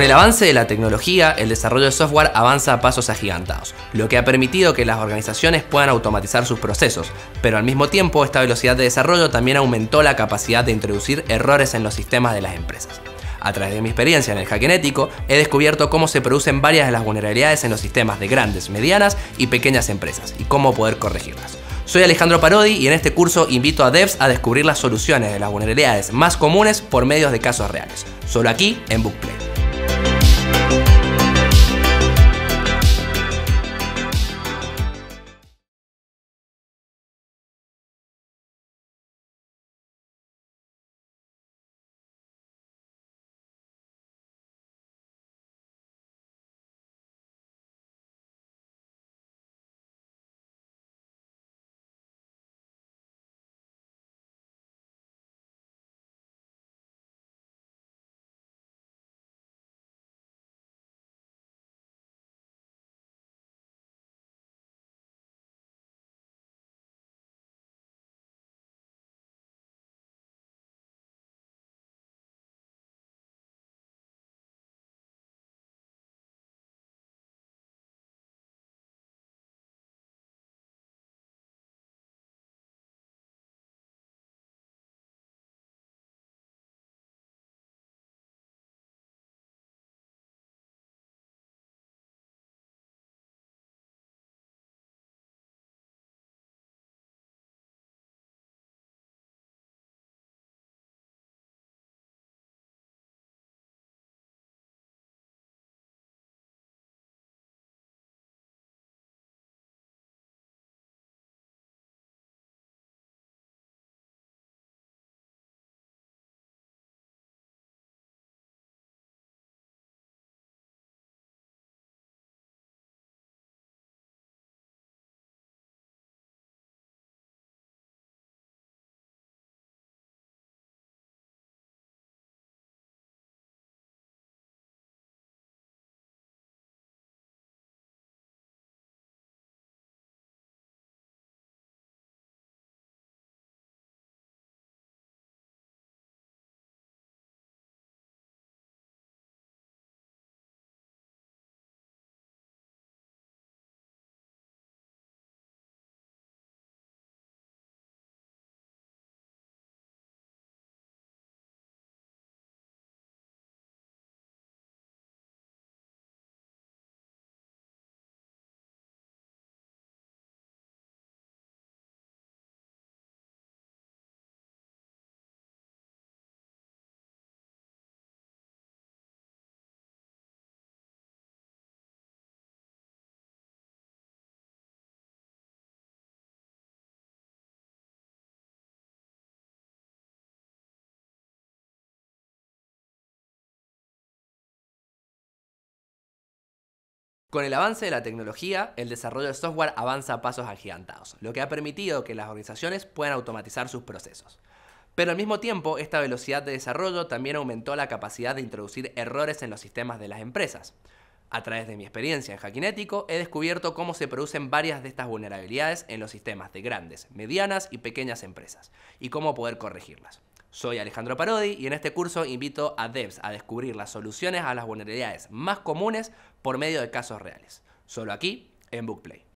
Con el avance de la tecnología, el desarrollo de software avanza a pasos agigantados, lo que ha permitido que las organizaciones puedan automatizar sus procesos, pero al mismo tiempo esta velocidad de desarrollo también aumentó la capacidad de introducir errores en los sistemas de las empresas. A través de mi experiencia en el ético, he descubierto cómo se producen varias de las vulnerabilidades en los sistemas de grandes, medianas y pequeñas empresas y cómo poder corregirlas. Soy Alejandro Parodi y en este curso invito a devs a descubrir las soluciones de las vulnerabilidades más comunes por medios de casos reales, solo aquí en Bookplay. Con el avance de la tecnología, el desarrollo de software avanza a pasos agigantados, lo que ha permitido que las organizaciones puedan automatizar sus procesos. Pero al mismo tiempo, esta velocidad de desarrollo también aumentó la capacidad de introducir errores en los sistemas de las empresas. A través de mi experiencia en Hackinético, he descubierto cómo se producen varias de estas vulnerabilidades en los sistemas de grandes, medianas y pequeñas empresas, y cómo poder corregirlas. Soy Alejandro Parodi y en este curso invito a devs a descubrir las soluciones a las vulnerabilidades más comunes por medio de casos reales. Solo aquí, en Bookplay.